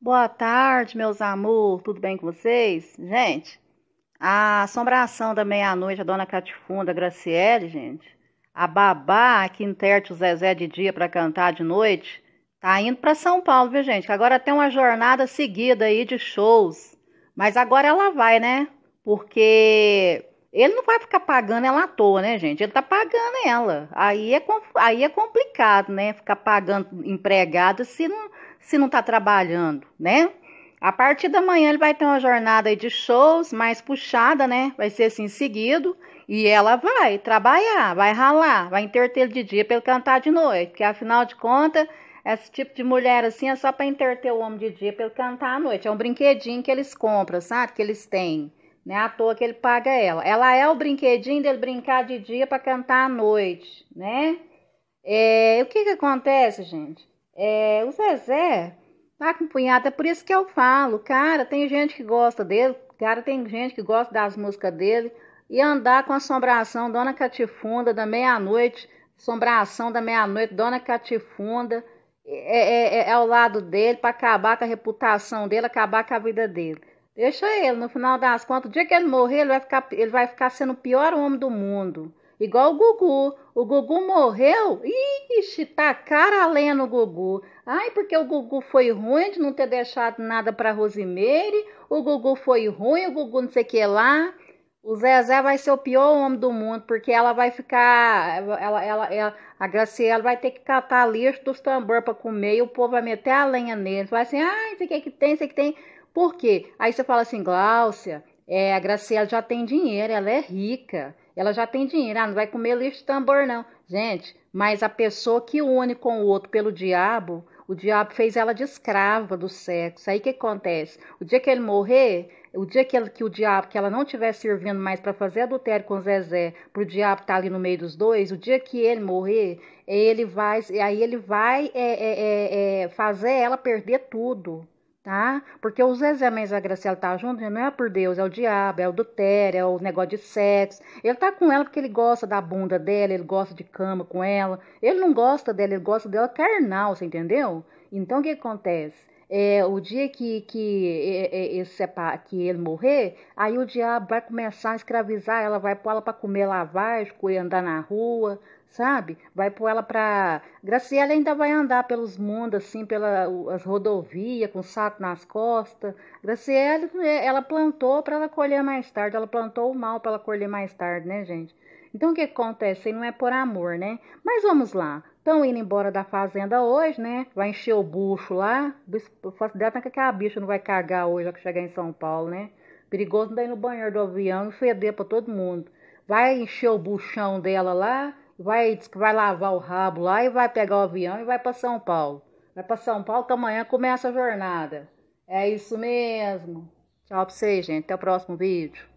Boa tarde, meus amores. Tudo bem com vocês? Gente, a assombração da meia-noite, a dona Catifunda Graciele, gente, a babá que interte o Zezé de dia para cantar de noite, tá indo para São Paulo, viu, gente? Que Agora tem uma jornada seguida aí de shows. Mas agora ela vai, né? Porque ele não vai ficar pagando ela à toa, né, gente? Ele tá pagando ela. Aí é, aí é complicado, né? Ficar pagando empregado se não se não está trabalhando, né? A partir da manhã ele vai ter uma jornada de shows mais puxada, né? Vai ser assim seguido. E ela vai trabalhar, vai ralar, vai interter de dia para ele cantar de noite. Porque afinal de contas, esse tipo de mulher assim é só para enterter o homem de dia para ele cantar à noite. É um brinquedinho que eles compram, sabe? Que eles têm. Não é à toa que ele paga ela. Ela é o brinquedinho dele brincar de dia para cantar à noite, né? É, o que que acontece, gente? É, o Zezé tá com punhado, é por isso que eu falo, cara, tem gente que gosta dele, cara, tem gente que gosta das músicas dele. E andar com assombração, Dona Catifunda, da meia-noite, assombração da meia-noite, Dona Catifunda, é, é, é, é ao lado dele para acabar com a reputação dele, acabar com a vida dele. Deixa ele, no final das contas, o dia que ele morrer, ele vai ficar, ele vai ficar sendo o pior homem do mundo. Igual o Gugu. O Gugu morreu? Ixi, tá cara a lenha no Gugu. Ai, porque o Gugu foi ruim de não ter deixado nada pra Rosimeire. O Gugu foi ruim, o Gugu não sei o que lá. O Zezé vai ser o pior homem do mundo, porque ela vai ficar. Ela, ela, ela a Graciela vai ter que catar lixo dos tambor para comer e o povo vai meter a lenha nele. Vai assim, ai, isso aqui é que tem, isso aqui tem. Por quê? Aí você fala assim, Gláucia, é, a Graciela já tem dinheiro, ela é rica. Ela já tem dinheiro, ah, não vai comer lixo tambor, não. Gente, mas a pessoa que une com o outro pelo diabo, o diabo fez ela de escrava do sexo. Aí o que acontece? O dia que ele morrer, o dia que, ele, que o diabo, que ela não estiver servindo mais para fazer adultério com Zezé, para o diabo estar tá ali no meio dos dois, o dia que ele morrer, ele vai, aí ele vai é, é, é, é fazer ela perder tudo tá? Porque o Zezé Mendes e a Graciela tá junto, né? não é por Deus, é o diabo, é o adultério, é o negócio de sexo. Ele tá com ela porque ele gosta da bunda dela, ele gosta de cama com ela. Ele não gosta dela, ele gosta dela carnal, você entendeu? Então o que acontece? É, o dia que, que, esse, que ele morrer, aí o diabo vai começar a escravizar ela, vai pôr ela para comer lavagem, andar na rua, sabe? Vai pôr ela pra. Graciela ainda vai andar pelos mundos, assim, pelas rodovias, com saco nas costas. Graciela, é, ela plantou para ela colher mais tarde, ela plantou o mal para ela colher mais tarde, né, gente? Então o que acontece? Não é por amor, né? Mas vamos lá. Estão indo embora da fazenda hoje, né? Vai encher o bucho lá. Facilidade que aquela bicha não vai cagar hoje, que chegar em São Paulo, né? Perigoso não ir no banheiro do avião e feder para todo mundo. Vai encher o buchão dela lá vai, diz que vai lavar o rabo lá e vai pegar o avião e vai para São Paulo. Vai para São Paulo que amanhã começa a jornada. É isso mesmo. Tchau pra vocês, gente. Até o próximo vídeo.